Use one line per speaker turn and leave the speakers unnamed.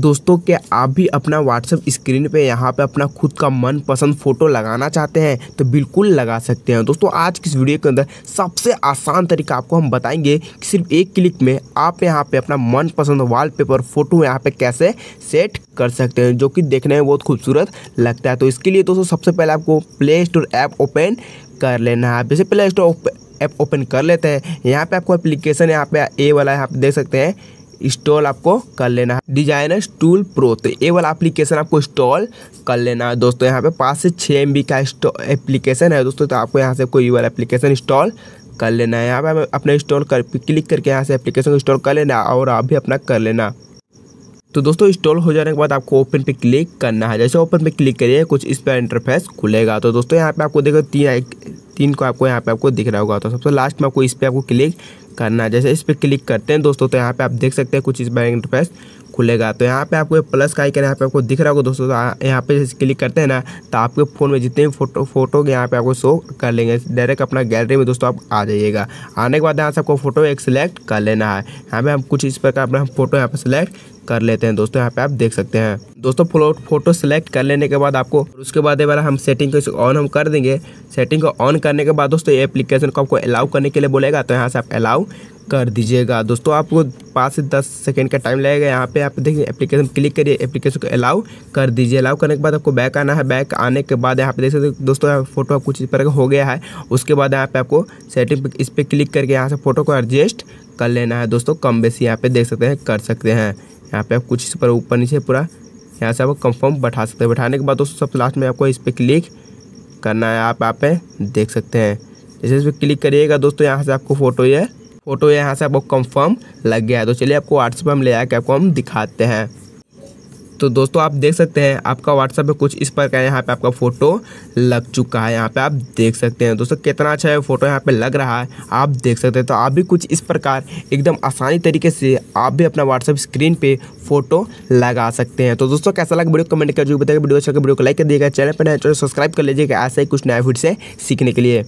दोस्तों क्या आप भी अपना व्हाट्सअप स्क्रीन पे यहाँ पे अपना खुद का मनपसंद फ़ोटो लगाना चाहते हैं तो बिल्कुल लगा सकते हैं दोस्तों आज की इस वीडियो के अंदर सबसे आसान तरीका आपको हम बताएंगे कि सिर्फ एक क्लिक में आप यहाँ पे अपना मनपसंद वॉलपेपर फ़ोटो यहाँ पे कैसे सेट कर सकते हैं जो कि देखने में बहुत खूबसूरत लगता है तो इसके लिए दोस्तों सबसे पहले आपको प्ले स्टोर ऐप ओपन कर लेना है जैसे प्ले स्टोर ऐप ओपन कर लेते हैं यहाँ पर आपको एप्लीकेशन यहाँ पे ए वाला यहाँ पे देख सकते हैं इंस्टॉल आपको कर लेना है डिजाइनर टूल प्रो तो ये वाला एप्लीकेशन आपको इंस्टॉल कर लेना है दोस्तों यहाँ पे पाँच से छः एम का एप्लीकेशन है दोस्तों तो आपको यहाँ से कोई वाला एप्लीकेशन इंस्टॉल कर लेना है यहाँ पे अपना इंस्टॉल कर क्लिक करके यहाँ से एप्लीकेशन को इंस्टॉल कर लेना और आप भी अपना कर लेना तो दोस्तों इंस्टॉल हो जाने के बाद आपको ओपन पे क्लिक करना है जैसे ओपन पे क्लिक करिए कुछ इस पर इंटरफेस खुलेगा तो दोस्तों यहाँ पे आपको देखो तीन तीन को आपको यहाँ पे आपको दिख रहा होगा तो सबसे लास्ट में आपको इस पर आपको क्लिक करना है जैसे इस पर क्लिक करते हैं दोस्तों तो यहाँ पे आप देख सकते हैं कुछ इस बैंक इंटरफेस खुलेगा तो यहाँ पे आपको प्लस का आइकन यहाँ पे आपको दिख रहा होगा दोस्तों तो यहाँ पे जैसे क्लिक करते हैं ना तो आपके फ़ोन में जितने भी फोटो फोटो यहाँ पे आपको शो कर लेंगे डायरेक्ट अपना गैलरी में दोस्तों आप आ जाइएगा आने के बाद यहाँ से आपको फोटो एक सिलेक्ट कर लेना है यहाँ पे हम कुछ इस प्रकार अपना फोटो यहाँ पे सिलेक्ट कर लेते हैं दोस्तों यहाँ पे आप देख सकते हैं दोस्तों फोटो फोटो सेलेक्ट कर लेने के बाद आपको उसके बाद एक बार हम सेटिंग को ऑन हम कर देंगे सेटिंग को ऑन करने के बाद दोस्तों ये एप्लीकेशन को आपको अलाउ करने के लिए बोलेगा तो यहाँ से आप अलाउ कर दीजिएगा दोस्तों आपको पाँच से दस सेकेंड का टाइम लगेगा यहाँ पे आप देखिए एप्लीकेशन क्लिक करिए एप्लीकेशन को अलाउ कर दीजिए अलाउ करने के बाद आपको बैक आना है बैक आने के बाद यहाँ पे देख सकते दोस्तों यहाँ फोटो आप कुछ इस पर हो गया है उसके बाद यहाँ पे आपको सेटिंग इस पर क्लिक करके यहाँ से फोटो को एडजस्ट कर लेना है दोस्तों कम बेसी यहाँ पर देख सकते हैं कर सकते हैं यहाँ पर आप कुछ इस पर ऊपर नीचे पूरा यहाँ से आप कंफर्म बैठा सकते हैं बैठाने के बाद दोस्तों सबसे लास्ट में आपको इस पर क्लिक करना है आप यहाँ पे देख सकते हैं जैसे इस पर क्लिक करिएगा दोस्तों यहाँ से आपको फोटो ये फ़ोटो यहाँ से आपको कंफर्म लग गया है तो चलिए आपको व्हाट्सएप हम ले आके आपको हम दिखाते हैं तो दोस्तों आप देख सकते हैं आपका व्हाट्सएप पे कुछ इस प्रकार यहाँ पे आपका फ़ोटो लग चुका है यहाँ पे आप देख सकते हैं दोस्तों कितना अच्छा है फ़ोटो यहाँ पे लग रहा है आप देख सकते हैं तो आप भी कुछ इस प्रकार एकदम आसानी तरीके से आप भी अपना व्हाट्सएप स्क्रीन पे फ़ोटो लगा सकते हैं तो दोस्तों कैसा लगा वीडियो कमेंट कर जो बताएगा वीडियो अच्छा वीडियो को लाइक कर दिएगा चैनल पर तो सब्सक्राइब कर लीजिएगा ऐसे ही कुछ नया फिर से सीखने के लिए